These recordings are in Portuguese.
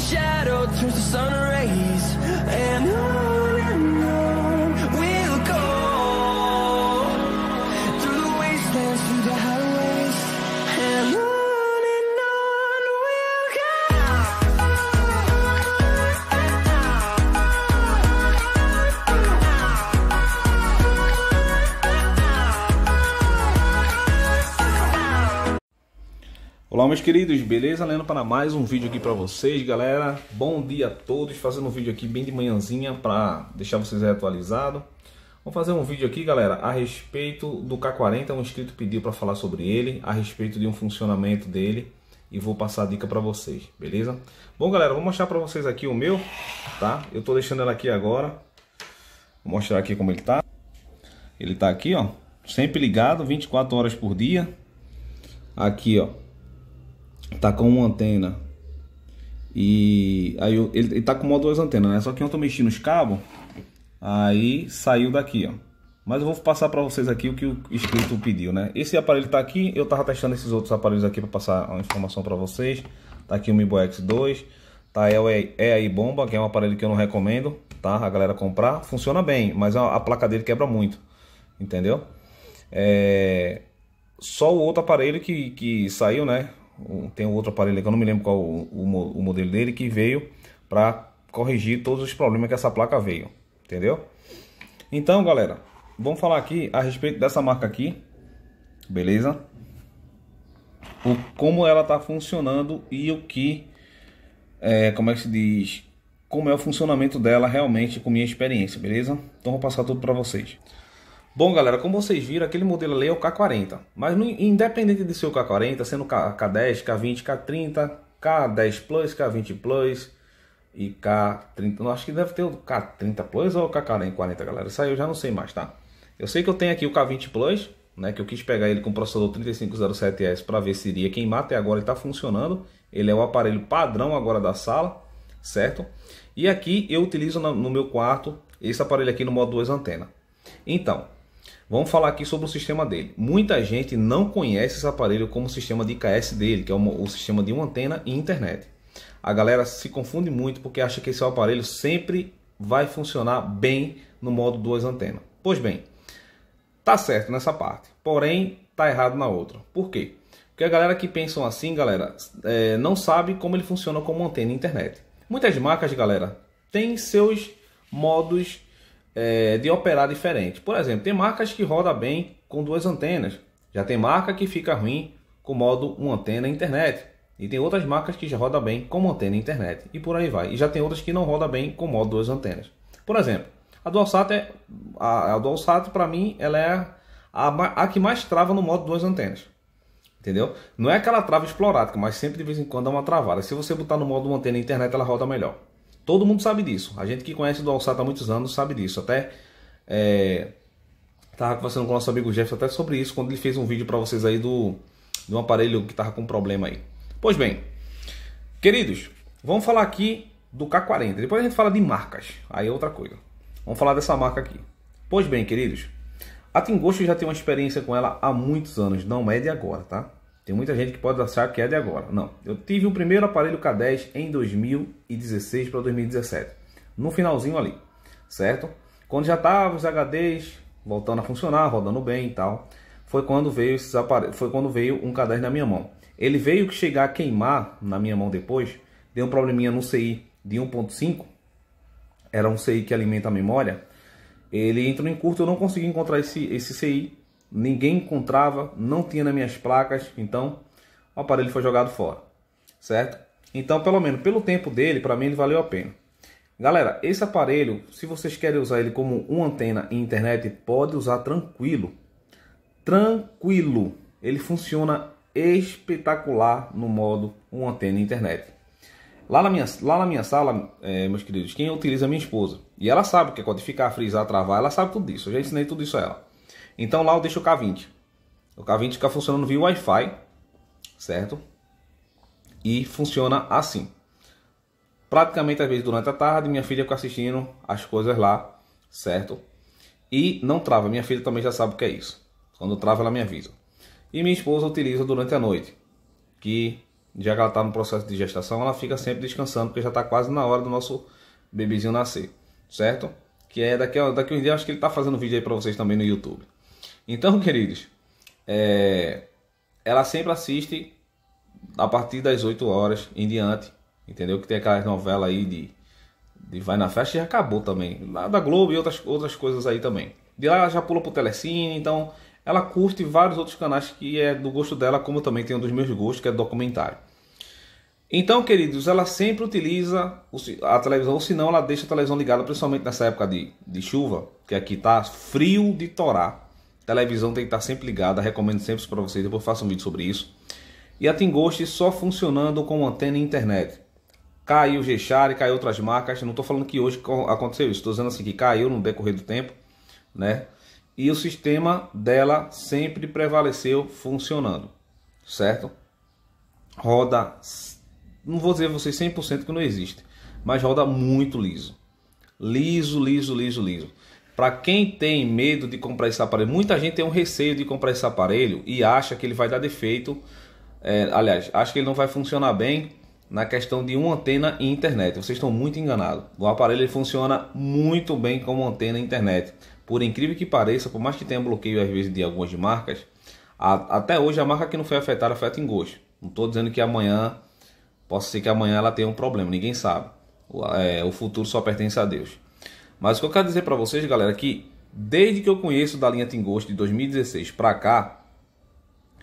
shadow turns to sun rays Olá meus queridos, beleza? Lendo para mais um vídeo aqui para vocês, galera. Bom dia a todos, fazendo um vídeo aqui bem de manhãzinha para deixar vocês atualizados. Vou fazer um vídeo aqui, galera, a respeito do K40, um inscrito pediu para falar sobre ele, a respeito de um funcionamento dele e vou passar a dica para vocês, beleza? Bom, galera, vou mostrar para vocês aqui o meu, tá? Eu tô deixando ela aqui agora. Vou mostrar aqui como ele tá. Ele tá aqui, ó, sempre ligado, 24 horas por dia. Aqui, ó, tá com uma antena. E aí eu, ele, ele tá com uma duas antenas, né? Só que ontem eu mexi nos cabos, aí saiu daqui, ó. Mas eu vou passar para vocês aqui o que o inscrito pediu, né? Esse aparelho tá aqui, eu tava testando esses outros aparelhos aqui para passar a informação para vocês. Tá aqui o Mibo X2, tá é, é aí bomba, que é um aparelho que eu não recomendo, tá? A galera comprar, funciona bem, mas a, a placa dele quebra muito, entendeu? É... Só o outro aparelho que, que saiu, né? tem outro aparelho que eu não me lembro qual o, o, o modelo dele, que veio para corrigir todos os problemas que essa placa veio, entendeu? Então, galera, vamos falar aqui a respeito dessa marca aqui, beleza? O, como ela está funcionando e o que, é, como é que se diz, como é o funcionamento dela realmente com minha experiência, beleza? Então vou passar tudo para vocês. Bom, galera, como vocês viram, aquele modelo ali é o K40. Mas no, independente de ser o K40, sendo K, K10, K20, K30, K10 Plus, K20 Plus e K30... Não, acho que deve ter o K30 Plus ou o K40, galera. Isso aí eu já não sei mais, tá? Eu sei que eu tenho aqui o K20 Plus, né? Que eu quis pegar ele com o processador 3507S para ver se iria queimar. Até agora ele está funcionando. Ele é o aparelho padrão agora da sala, certo? E aqui eu utilizo no meu quarto esse aparelho aqui no modo 2 antena. Então, Vamos falar aqui sobre o sistema dele. Muita gente não conhece esse aparelho como o sistema de IKS dele, que é o sistema de uma antena e internet. A galera se confunde muito porque acha que esse aparelho sempre vai funcionar bem no modo duas antenas. Pois bem, tá certo nessa parte, porém tá errado na outra. Por quê? Porque a galera que pensam assim, galera, é, não sabe como ele funciona como antena e internet. Muitas marcas, galera, têm seus modos é, de operar diferente. Por exemplo, tem marcas que roda bem com duas antenas, já tem marca que fica ruim com modo uma antena internet. E tem outras marcas que já roda bem com uma antena internet. E por aí vai. E já tem outras que não roda bem com modo duas antenas. Por exemplo, a DualSat, é, a, a DualSat para mim, ela é a, a que mais trava no modo duas antenas. Entendeu? Não é aquela trava explorática, mas sempre de vez em quando dá uma travada. Se você botar no modo uma antena internet, ela roda melhor. Todo mundo sabe disso. A gente que conhece do Alçato há muitos anos sabe disso. Até é, tava conversando com o nosso amigo Jeff até sobre isso quando ele fez um vídeo para vocês aí do de um aparelho que tava com problema aí. Pois bem, queridos, vamos falar aqui do K40. Depois a gente fala de marcas. Aí é outra coisa. Vamos falar dessa marca aqui. Pois bem, queridos, a Tingosto já tem uma experiência com ela há muitos anos, não é de agora, tá? Tem muita gente que pode achar que é de agora. Não, eu tive o primeiro aparelho K10 em 2016 para 2017, no finalzinho ali, certo? Quando já tava os HDs voltando a funcionar, rodando bem e tal, foi quando veio esses aparelhos, foi quando veio um K10 na minha mão. Ele veio que chegar a queimar na minha mão depois, deu um probleminha no CI de 1.5, era um CI que alimenta a memória. Ele entrou em curto, eu não consegui encontrar esse, esse CI ninguém encontrava, não tinha nas minhas placas, então o aparelho foi jogado fora, certo? Então, pelo menos pelo tempo dele, para mim ele valeu a pena. Galera, esse aparelho, se vocês querem usar ele como uma antena e internet, pode usar tranquilo. Tranquilo. Ele funciona espetacular no modo uma antena e internet. Lá na minha, lá na minha sala, é, meus queridos, quem utiliza é minha esposa. E ela sabe o que é codificar, frisar, travar, ela sabe tudo isso. Eu já ensinei tudo isso a ela. Então lá eu deixo o K20. O K20 fica funcionando via Wi-Fi, certo? E funciona assim. Praticamente às vezes durante a tarde, minha filha fica assistindo as coisas lá, certo? E não trava, minha filha também já sabe o que é isso. Quando trava, ela me avisa. E minha esposa utiliza durante a noite, que já que ela está no processo de gestação, ela fica sempre descansando, porque já está quase na hora do nosso bebezinho nascer, certo? Que é daqui a, daqui a um dia, acho que ele está fazendo vídeo aí para vocês também no YouTube. Então, queridos, é, ela sempre assiste a partir das 8 horas em diante, entendeu? Que tem aquelas novelas aí de, de Vai na Festa e acabou também, lá da Globo e outras, outras coisas aí também. De lá ela já pula pro Telecine, então ela curte vários outros canais que é do gosto dela, como também tem um dos meus gostos, que é documentário. Então, queridos, ela sempre utiliza a televisão, ou senão ela deixa a televisão ligada, principalmente nessa época de, de chuva, que aqui tá frio de torar. Televisão tem que estar sempre ligada, recomendo sempre para vocês, depois faço um vídeo sobre isso. E a Tinghost só funcionando com antena e internet. Caiu Gechari, caiu outras marcas, não estou falando que hoje aconteceu isso, estou dizendo assim que caiu no decorrer do tempo, né? E o sistema dela sempre prevaleceu funcionando, certo? Roda, não vou dizer vocês 100% que não existe, mas roda muito liso. Liso, liso, liso, liso. Para quem tem medo de comprar esse aparelho, muita gente tem um receio de comprar esse aparelho e acha que ele vai dar defeito. É, aliás, acha que ele não vai funcionar bem na questão de uma antena e internet. Vocês estão muito enganados. O aparelho funciona muito bem como antena e internet. Por incrível que pareça, por mais que tenha bloqueio às vezes de algumas marcas, a, até hoje a marca que não foi afetada foi a Tingosto. Não estou dizendo que amanhã, possa ser que amanhã ela tenha um problema, ninguém sabe. O, é, o futuro só pertence a Deus. Mas o que eu quero dizer para vocês, galera, é que desde que eu conheço da linha Tingosto de 2016 para cá,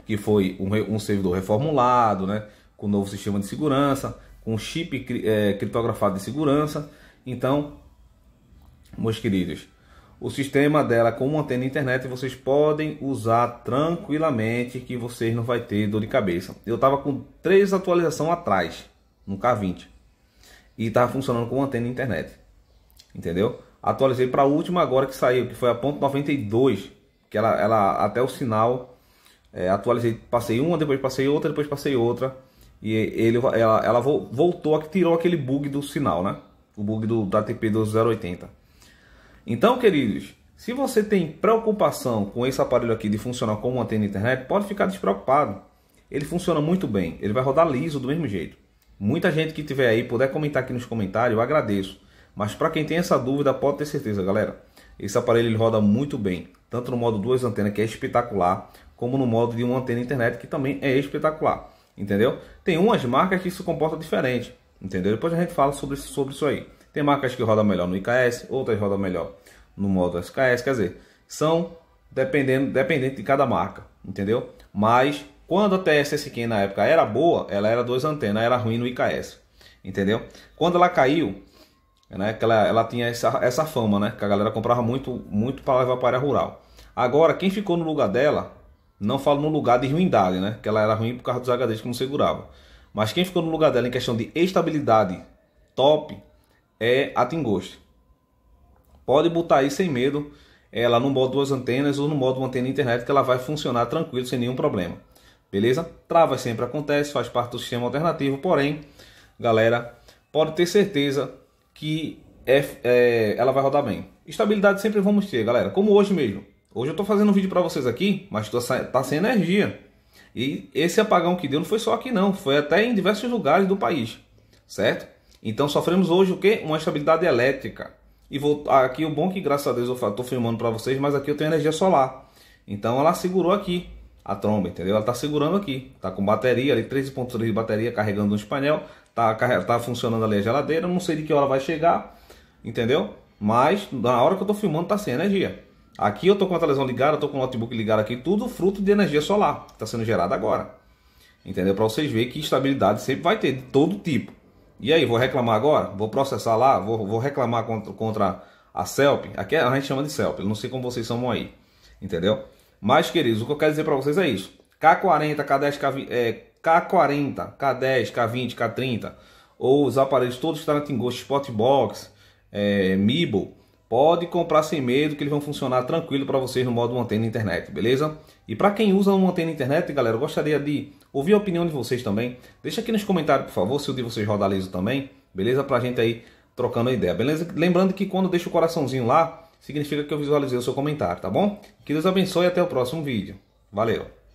que foi um, um, servidor reformulado, né, com novo sistema de segurança, com chip é, criptografado de segurança, então, meus queridos, o sistema dela com uma antena internet vocês podem usar tranquilamente que vocês não vai ter dor de cabeça. Eu estava com três atualizações atrás no K20 e estava funcionando com antena internet entendeu? Atualizei para a última agora que saiu, que foi a ponto 92, que ela, ela até o sinal é, atualizei, passei uma, depois passei outra, depois passei outra e ele, ela, ela voltou, tirou aquele bug do sinal, né? O bug do da TP 12080. Então, queridos, se você tem preocupação com esse aparelho aqui de funcionar como antena de internet, pode ficar despreocupado. Ele funciona muito bem, ele vai rodar liso do mesmo jeito. Muita gente que tiver aí puder comentar aqui nos comentários, eu agradeço. Mas para quem tem essa dúvida, pode ter certeza, galera. Esse aparelho ele roda muito bem, tanto no modo duas antenas, que é espetacular, como no modo de uma antena internet, que também é espetacular. Entendeu? Tem umas marcas que se comporta diferente, entendeu? Depois a gente fala sobre, sobre isso aí. Tem marcas que rodam melhor no IKS, outras rodam melhor no modo SKS, quer dizer, são dependendo, dependente de cada marca, entendeu? Mas quando a TSSQ na época era boa, ela era duas antenas, era ruim no IKS, entendeu? Quando ela caiu, né? Que ela, ela tinha essa, essa fama, né? Que a galera comprava muito, muito para levar para a área rural. Agora, quem ficou no lugar dela, não falo no lugar de ruindade, né? Que ela era ruim por causa dos HDs que não segurava. Mas quem ficou no lugar dela em questão de estabilidade top é a Tingost. Pode botar aí sem medo ela no modo duas antenas ou no modo uma antena internet que ela vai funcionar tranquilo sem nenhum problema. Beleza? trava sempre acontece, faz parte do sistema alternativo, porém, galera, pode ter certeza que é, é, ela vai rodar bem. Estabilidade sempre vamos ter, galera. Como hoje mesmo. Hoje eu estou fazendo um vídeo para vocês aqui, mas tô, tá sem energia. E esse apagão que deu não foi só aqui não, foi até em diversos lugares do país, certo? Então sofremos hoje o que? Uma estabilidade elétrica. E vou, aqui o bom é que graças a Deus eu tô filmando para vocês, mas aqui eu tenho energia solar. Então ela segurou aqui a tromba, entendeu? Ela tá segurando aqui. Tá com bateria ali, 13.3 de bateria carregando um painel tá, tá funcionando ali a geladeira, não sei de que hora vai chegar, entendeu? Mas na hora que eu tô filmando tá sem energia. Aqui eu tô com a televisão ligada, tô com o notebook ligado aqui, tudo fruto de energia solar que está sendo gerada agora. Entendeu? Para vocês verem que estabilidade sempre vai ter, de todo tipo. E aí, vou reclamar agora? Vou processar lá? Vou, vou reclamar contra, contra a CELP? Aqui a gente chama de CELP, não sei como vocês chamam aí. Entendeu? Mas, queridos, o que eu quero dizer para vocês é isso. K40, K10, K20, é, K40, K10, K20, K30, ou os aparelhos todos que estão tá na Tingosto, Spotbox, é, Mibo, pode comprar sem medo que eles vão funcionar tranquilo para vocês no modo mantendo internet, beleza? E para quem usa uma antena internet, galera, eu gostaria de ouvir a opinião de vocês também. Deixa aqui nos comentários, por favor, se o de vocês rodar liso também, beleza? Pra gente aí trocando a ideia, beleza? Lembrando que quando deixa o coraçãozinho lá, significa que eu visualizei o seu comentário, tá bom? Que Deus abençoe e até o próximo vídeo. Valeu!